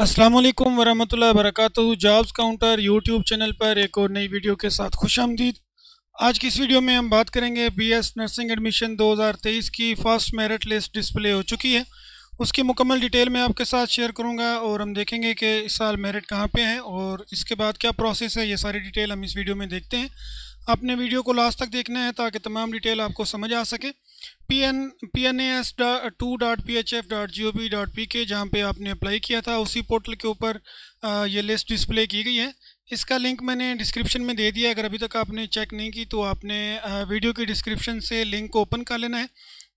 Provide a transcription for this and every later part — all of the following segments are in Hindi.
अस्सलाम वालेकुम वरक जॉब्स काउंटर यूट्यूब चैनल पर एक और नई वीडियो के साथ खुश आमदीद आज की इस वीडियो में हम बात करेंगे बी एस नर्सिंग एडमिशन 2023 की फर्स्ट मेरिट लिस्ट डिस्प्ले हो चुकी है उसकी मुकम्मल डिटेल मैं आपके साथ शेयर करूंगा और हम देखेंगे कि इस साल मेरिट कहाँ पे है और इसके बाद क्या प्रोसेस है ये सारी डिटेल हम इस वीडियो में देखते हैं आपने वीडियो को लास्ट तक देखना है ताकि तमाम डिटेल आपको समझ आ सके P N P N S two dot P H F dot G O V dot P K जहाँ पर आपने अप्लाई किया था उसी पोर्टल के ऊपर ये लिस्ट डिस्प्ले की गई है इसका लिंक मैंने डिस्क्रिप्शन में दे दिया अगर अभी तक आपने चेक नहीं की तो आपने वीडियो की डिस्क्रिप्शन से लिंक को ओपन कर लेना है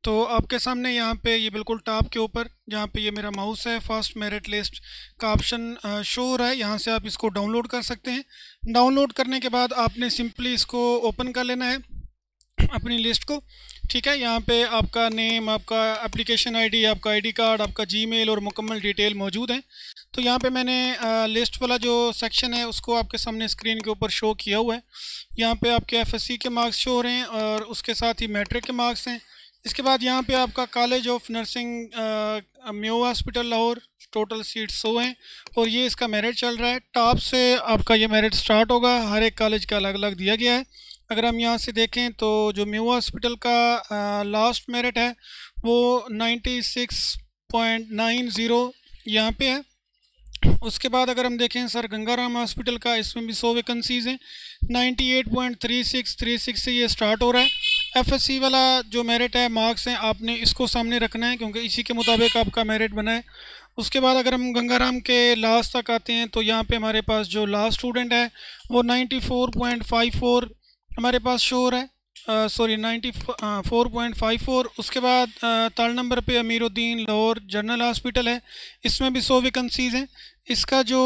तो आपके सामने यहाँ पे ये बिल्कुल टॉप के ऊपर जहाँ पे ये मेरा माउस है फर्स्ट मेरिट लिस्ट का ऑप्शन शो हो रहा है यहाँ से आप इसको डाउनलोड कर सकते हैं डाउनलोड करने के बाद आपने सिंपली इसको ओपन कर लेना है अपनी लिस्ट को ठीक है यहाँ पे आपका नेम आपका एप्लीकेशन आईडी आपका आईडी कार्ड आपका जीमेल और मुकम्मल डिटेल मौजूद है तो यहाँ पे मैंने लिस्ट वाला जो सेक्शन है उसको आपके सामने स्क्रीन के ऊपर शो किया हुआ है यहाँ पे आपके एफएससी के मार्क्स शो हो रहे हैं और उसके साथ ही मैट्रिक के मार्क्स हैं इसके बाद यहाँ पर आपका college of nursing Mayo hospital Lahore total seats सौ हैं और ये इसका मेरिट चल रहा है टॉप से आपका ये मेरिट स्टार्ट होगा हर एक कॉलेज का अलग अलग दिया गया है अगर हम यहाँ से देखें तो जो म्यू हॉस्पिटल का लास्ट मेरिट है वो 96.90 यहाँ पे है उसके बाद अगर हम देखें सर गंगाराम हॉस्पिटल का इसमें भी सौ वैकेंसीज़ हैं थ्री सिक्स से ये स्टार्ट हो रहा है एफएससी वाला जो मेरिट है मार्क्स हैं आपने इसको सामने रखना है क्योंकि इसी के मुताबिक आपका मेरिट बना है उसके बाद अगर हम गंगाराम के लास्ट तक आते हैं तो यहाँ पे हमारे पास जो लास्ट स्टूडेंट है वो 94.54 हमारे पास शोर है sorry ninety four point five four उसके बाद ताल नंबर पे अमीरुद्दीन लाहौर जनरल हॉस्पिटल है इसमें भी सौ वेकेंसीज़ हैं इसका जो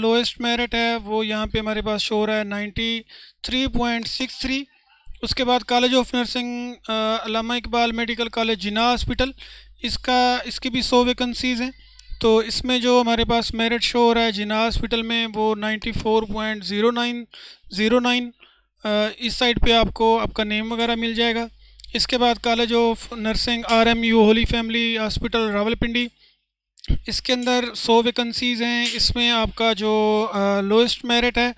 लोएस्ट मेरिट है वो यहाँ पे हमारे पास शोर है ninety three point six three उसके बाद college of nursing Allama Iqbal medical college Jinnah hospital इसका इसकी भी सौ वेकेंसीज़ हैं तो इसमें जो हमारे पास मेरिट शो हो रहा है जिना हॉस्पिटल में वो ninety four point zero nine zero nine इस साइड पे आपको आपका नेम वगैरह मिल जाएगा इसके बाद college of nursing R M U Holy Family hospital Rawalpindi इसके अंदर सौ वैकेंसीज़ हैं इसमें आपका जो लोएस्ट मेरिट है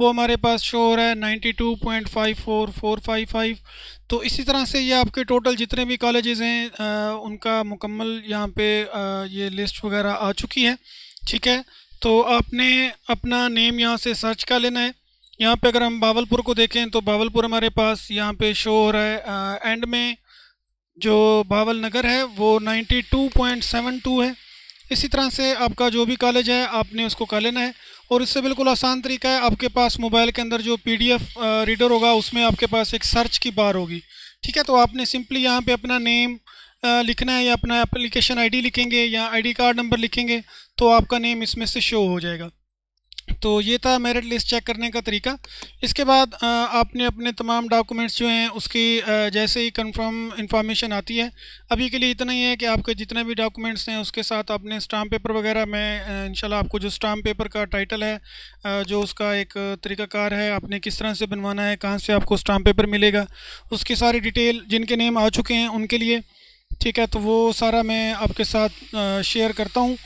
वो हमारे पास शो हो रहा है ninety two point five four four five five तो इसी तरह से ये आपके टोटल जितने भी कॉलेजेस हैं आ, उनका मुकम्मल यहाँ पे आ, ये लिस्ट वगैरह आ चुकी है ठीक है तो आपने अपना नेम यहाँ से सर्च कर लेना है यहाँ पे अगर हम बावलपुर को देखें तो बावलपुर हमारे पास यहाँ पे शो हो रहा है आ, एंड में जो बावल नगर है वो 92.72 है इसी तरह से आपका जो भी कॉलेज है आपने उसको कर लेना है और इससे बिल्कुल आसान तरीका है आपके पास मोबाइल के अंदर जो पी रीडर होगा उसमें आपके पास एक सर्च की बार होगी ठीक है तो आपने सिंपली यहाँ पर अपना नेम लिखना है या अपना एप्लीकेशन आईडी लिखेंगे या आईडी कार्ड नंबर लिखेंगे तो आपका नेम इसमें से शो हो जाएगा तो ये था मेरिट लिस्ट चेक करने का तरीका इसके बाद आपने अपने तमाम डॉक्यूमेंट्स जो हैं उसकी जैसे ही कंफर्म इंफॉर्मेशन आती है अभी के लिए इतना ही है कि आपके जितने भी डॉक्यूमेंट्स हैं उसके साथ आपने स्टाम्प पेपर वगैरह में इंशाल्लाह आपको जो स्टाम्प पेपर का टाइटल है जो उसका एक तरीकाकार है आपने किस तरह से बनवाना है कहाँ से आपको स्टाम्प पेपर मिलेगा उसकी सारी डिटेल जिनके नेम आ चुके हैं उनके लिए ठीक है तो वो सारा मैं आपके साथ शेयर करता हूँ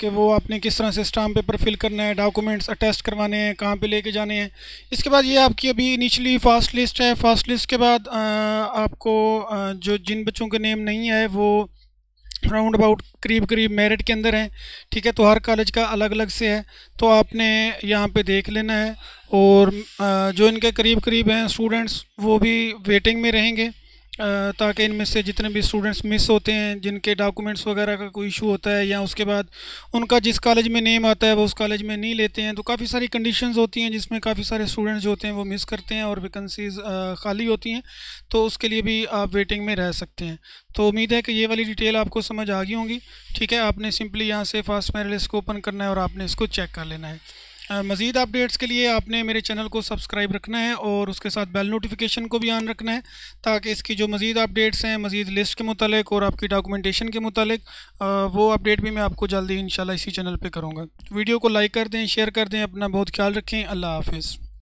કે વો આપને કિસ તરહ સે સ્ટેમ્પ પેપર ફિલ કરના હે ડોક્યુમેન્ટ્સ અટેસ્ટ કરwane હે કહા પે લેકે જાનને હે ઇસકે બાદ યે આપકી અબી ઇનિશલી ફર્સ્ટ લિસ્ટ હે ફર્સ્ટ લિસ્ટ કે બાદ આપકો જો જિન બચો કે નેમ નહીં હૈ વો રાઉન્ડ અબાઉટ કરીબ-કરીબ મેરિટ કે અંદર હે ઠીક હે તો હર કોલેજ કા અલગ-અલગ સે હે તો આપને યહાં પે દેખ લેના હે ઓર જો ઇનકે કરીબ-કરીબ હે સ્ટુડન્ટ્સ વો ભી વેટીંગ મે રહેંગે ताकि इनमें से जितने भी स्टूडेंट्स मिस होते हैं जिनके डॉक्यूमेंट्स वगैरह का कोई इशू होता है या उसके बाद उनका जिस कॉलेज में नेम आता है वो उस कॉलेज में नहीं लेते हैं तो काफ़ी सारी कंडीशंस होती हैं जिसमें काफ़ी सारे स्टूडेंट्स जो होते हैं वो मिस करते हैं और वैकेंसीज़ खाली होती हैं तो उसके लिए भी आप वेटिंग में रह सकते हैं तो उम्मीद है कि ये वाली डिटेल आपको समझ आ गई होंगी ठीक है आपने सिंपली यहाँ से फास्ट मेरे लिस्ट को ओपन करना है और आपने इसको चेक कर लेना है मज़ीद अपडेट्स के लिए आपने मेरे चैनल को सब्सक्राइब रखना है और उसके साथ बेल नोटिफिकेशन को भी ऑन रखना है ताकि इसकी जो मज़ीद अपडेट्स हैं मज़ीद लिस्ट के मतलब और आपकी डॉक्यूमेंटेशन के मतलब वो अपडेट भी मैं आपको जल्दी इन इसी चैनल पर करूँगा वीडियो को लाइक कर दें शेयर कर दें अपना बहुत ख्याल रखें अल्लाह हाफिज़